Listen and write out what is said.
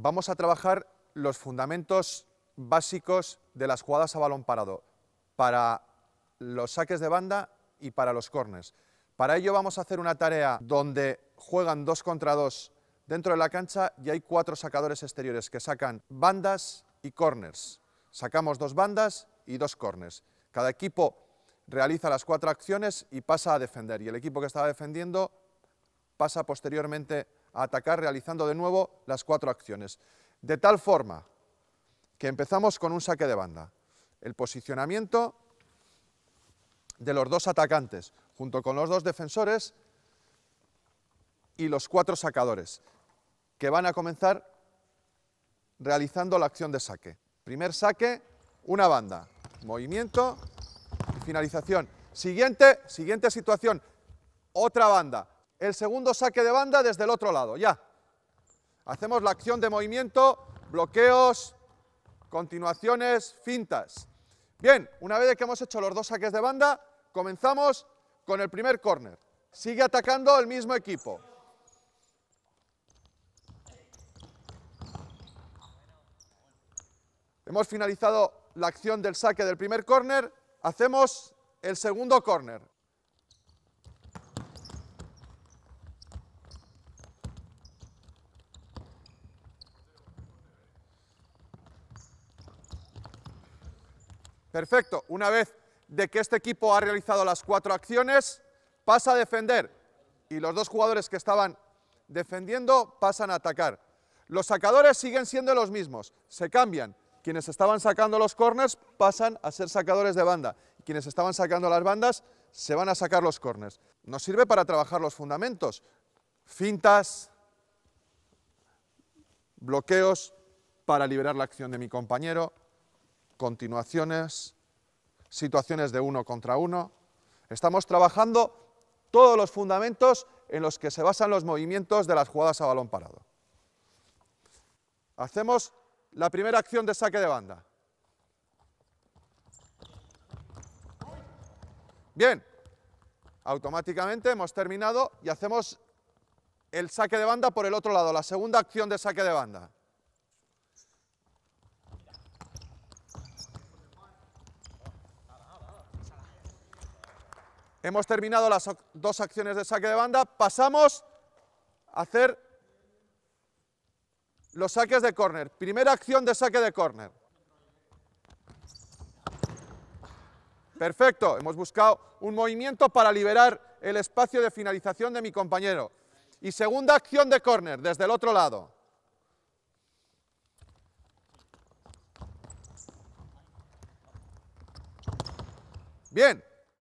vamos a trabajar los fundamentos básicos de las jugadas a balón parado para los saques de banda y para los corners. Para ello vamos a hacer una tarea donde juegan dos contra dos dentro de la cancha y hay cuatro sacadores exteriores que sacan bandas y corners. Sacamos dos bandas y dos corners. Cada equipo realiza las cuatro acciones y pasa a defender. Y el equipo que estaba defendiendo pasa posteriormente a atacar realizando de nuevo las cuatro acciones. De tal forma que empezamos con un saque de banda. El posicionamiento de los dos atacantes junto con los dos defensores y los cuatro sacadores que van a comenzar realizando la acción de saque. Primer saque, una banda, movimiento y finalización. Siguiente, siguiente situación, otra banda, el segundo saque de banda desde el otro lado, ya. Hacemos la acción de movimiento, bloqueos, continuaciones, fintas. Bien, una vez que hemos hecho los dos saques de banda, comenzamos con el primer córner. Sigue atacando el mismo equipo. Hemos finalizado la acción del saque del primer córner, hacemos el segundo córner. Perfecto. Una vez de que este equipo ha realizado las cuatro acciones, pasa a defender. Y los dos jugadores que estaban defendiendo pasan a atacar. Los sacadores siguen siendo los mismos, se cambian. Quienes estaban sacando los corners pasan a ser sacadores de banda. Quienes estaban sacando las bandas se van a sacar los corners. Nos sirve para trabajar los fundamentos. Fintas, bloqueos para liberar la acción de mi compañero, continuaciones, situaciones de uno contra uno. Estamos trabajando todos los fundamentos en los que se basan los movimientos de las jugadas a balón parado. Hacemos la primera acción de saque de banda. Bien, automáticamente hemos terminado y hacemos el saque de banda por el otro lado, la segunda acción de saque de banda. Hemos terminado las dos acciones de saque de banda. Pasamos a hacer los saques de córner. Primera acción de saque de córner. Perfecto, hemos buscado un movimiento para liberar el espacio de finalización de mi compañero. Y segunda acción de córner, desde el otro lado. Bien,